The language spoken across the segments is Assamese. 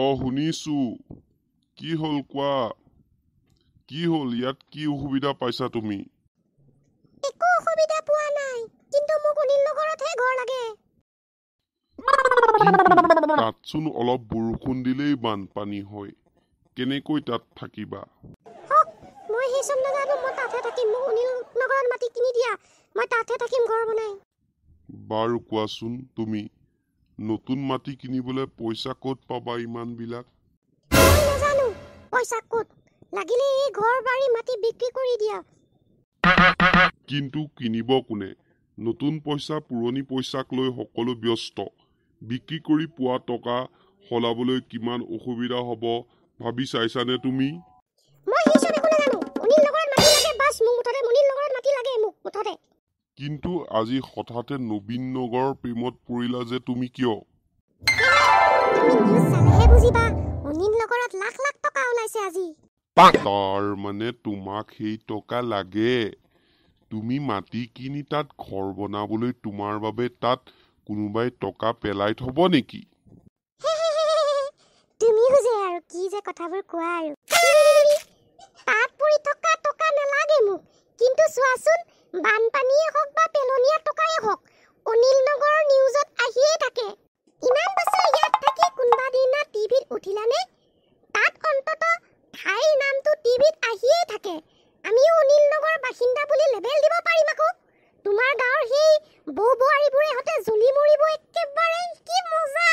অ শুনিছোঁ কি হ'ল কোৱা কি হ'ল ইয়াত কি অসুবিধা পাইছা বানপানী হয় কেনেকৈ তাত থাকিবা বাৰু কোৱাচোন তুমি নতুন মাটি কিনিবলৈ পইচা ক'ত পাবা ইমানবিলাক নাজানো পইচা ক'ত লাগিলে এই ঘৰ বাৰী মাটি বিক্ৰী কৰি দিয়া কিন্তু কিনিব কোনে নতুন পইচা পুৰণি পইচাক লৈ সকলো ব্যস্ত বিক্ৰী কৰি পোৱা টকা সলাবলৈ কিমান অসুবিধা হ'ব ভাবি চাইছানে তুমি কিন্তু আজি হঠাতে নবীন নগৰৰ প্ৰেমত পৰিলা যে তুমি কিয় মাটি কিনি তাত ঘৰ বনাবলৈ তোমাৰ বাবে তাত কোনোবাই টকা পেলাই থব নেকি চোৱাচোন বানপানীয়ে হওক বা পেলনীয়া টকাই হওক অনিল নগৰৰ নিউজত আহিয়েই থাকে ইমান বছৰ ইয়াত থাকি কোনোবা দিনা টিভিত উঠিলানে তাত অন্ততঃ ঠাইৰ নামটো টিভিত আহিয়েই থাকে আমিও অনিল নগৰ বাসিন্দা বুলি লেবেল দিব পাৰিম আকৌ তোমাৰ গাঁৱৰ সেই বৌ বোৱাৰীবোৰে ইহঁতে জ্বলি মৰিব একেবাৰে কি মজা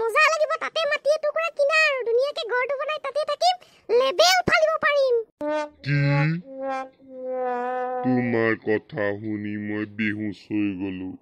মজা লাগিব তাতে মাটি এটুকুৰা কিনা আৰু ধুনীয়াকৈ ঘৰটো বনাই তাতে থাকিম লেবেল তোমাৰ কথা শুনি মই বেহুচ হৈ গ'লোঁ